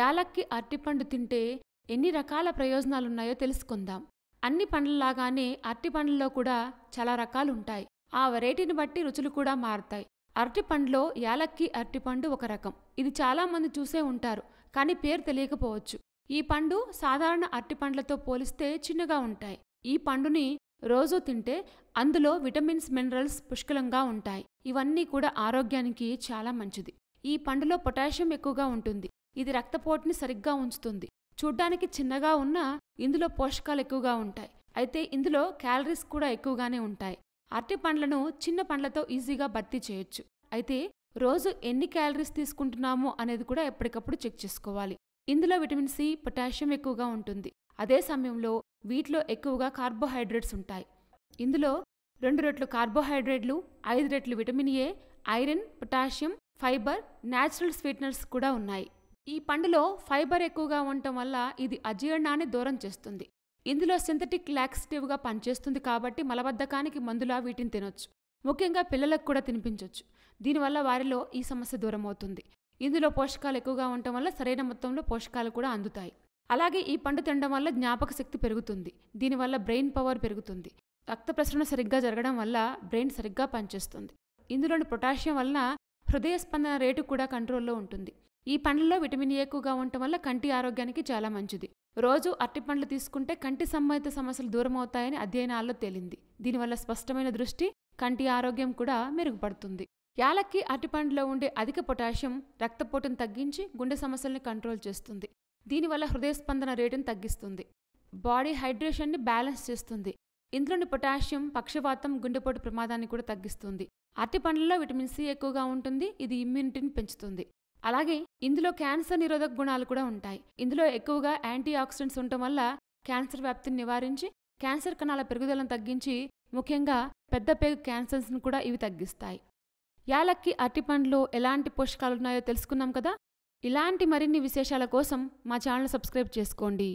యాలక్కి అరటిపండు తింటే ఎన్ని రకాల ప్రయోజనాలున్నాయో తెలుసుకుందాం అన్ని పండ్లలాగానే అరటిపండ్లలో కూడా చాలా రకాలుంటాయి ఆ వెరైటీని బట్టి రుచులు కూడా మారుతాయి అరటిపండ్లో యాలక్కి అరటిపండు ఒక రకం ఇది చాలామంది చూసే ఉంటారు కానీ పేరు తెలియకపోవచ్చు ఈ పండు సాధారణ అరటిపండ్లతో పోలిస్తే చిన్నగా ఉంటాయి ఈ పండుని రోజూ తింటే అందులో విటమిన్స్ మినరల్స్ పుష్కలంగా ఉంటాయి ఇవన్నీ కూడా ఆరోగ్యానికి చాలా మంచిది ఈ పండులో పొటాషియం ఎక్కువగా ఉంటుంది ఇది రక్తపోటుని సరిగ్గా ఉంచుతుంది చూడ్డానికి చిన్నగా ఉన్నా ఇందులో పోషకాలు ఎక్కువగా ఉంటాయి అయితే ఇందులో క్యాలరీస్ కూడా ఎక్కువగానే ఉంటాయి అరటి పండ్లను చిన్న పండ్లతో ఈజీగా భర్తీ చేయొచ్చు అయితే రోజు ఎన్ని క్యాలరీస్ తీసుకుంటున్నామో అనేది కూడా ఎప్పటికప్పుడు చెక్ చేసుకోవాలి ఇందులో విటమిన్ సి పొటాషియం ఎక్కువగా ఉంటుంది అదే సమయంలో వీటిలో ఎక్కువగా కార్బోహైడ్రేట్స్ ఉంటాయి ఇందులో రెండు రెట్లు కార్బోహైడ్రేట్లు ఐదు రెట్లు vitamin A iron potassium fibre natural sweeteners కూడా ఉన్నాయి ఈ పండులో ఫైబర్ ఎక్కువగా ఉండటం వల్ల ఇది అజీర్ణాన్ని దూరం చేస్తుంది ఇందులో సింథటిక్ లాక్సిటివ్గా పనిచేస్తుంది కాబట్టి మలబద్ధకానికి మందులా వీటిని తినొచ్చు ముఖ్యంగా పిల్లలకు కూడా తినిపించవచ్చు దీనివల్ల వారిలో ఈ సమస్య దూరం అవుతుంది ఇందులో పోషకాలు ఎక్కువగా ఉండటం వల్ల సరైన మొత్తంలో పోషకాలు కూడా అందుతాయి అలాగే ఈ పండు తినడం వల్ల జ్ఞాపక శక్తి పెరుగుతుంది దీనివల్ల బ్రెయిన్ పవర్ పెరుగుతుంది రక్త ప్రసరణ సరిగ్గా జరగడం వల్ల బ్రెయిన్ సరిగ్గా పనిచేస్తుంది ఇందులోని పొటాషియం వలన హృదయ స్పందన రేటు కూడా కంట్రోల్లో ఉంటుంది ఈ పండ్లలో విటమిన్ ఏ ఎక్కువగా ఉండటం వల్ల కంటి ఆరోగ్యానికి చాలా మంచిది రోజు అట్టి పండ్లు తీసుకుంటే కంటి సంబంధిత సమస్యలు దూరం అవుతాయని అధ్యయనాల్లో తేలింది దీనివల్ల స్పష్టమైన దృష్టి కంటి ఆరోగ్యం కూడా మెరుగుపడుతుంది యాలక్కి అరటిపండులో ఉండే అధిక పొటాషియం రక్తపోటును తగ్గించి గుండె సమస్యల్ని కంట్రోల్ చేస్తుంది దీనివల్ల హృదయ స్పందన రేటును తగ్గిస్తుంది బాడీ హైడ్రేషన్ని బ్యాలెన్స్ చేస్తుంది ఇందులోని పొటాషియం పక్షవాతం గుండెపోటు ప్రమాదాన్ని కూడా తగ్గిస్తుంది అరటి పండ్లలో విటమిన్ సి ఎక్కువగా ఉంటుంది ఇది ఇమ్యూనిటీని పెంచుతుంది అలాగే ఇందులో క్యాన్సర్ నిరోధక గుణాలు కూడా ఉంటాయి ఇందులో ఎక్కువగా యాంటీ ఆక్సిడెంట్స్ ఉండటం వల్ల క్యాన్సర్ వ్యాప్తిని నివారించి క్యాన్సర్ కణాల పెరుగుదలను తగ్గించి ముఖ్యంగా పెద్ద పేగు క్యాన్సర్స్ను కూడా ఇవి తగ్గిస్తాయి యాలక్కి అరటిపండ్లో ఎలాంటి పోషకాలు ఉన్నాయో తెలుసుకున్నాం కదా ఇలాంటి మరిన్ని విశేషాల కోసం మా ఛానల్ సబ్స్క్రైబ్ చేసుకోండి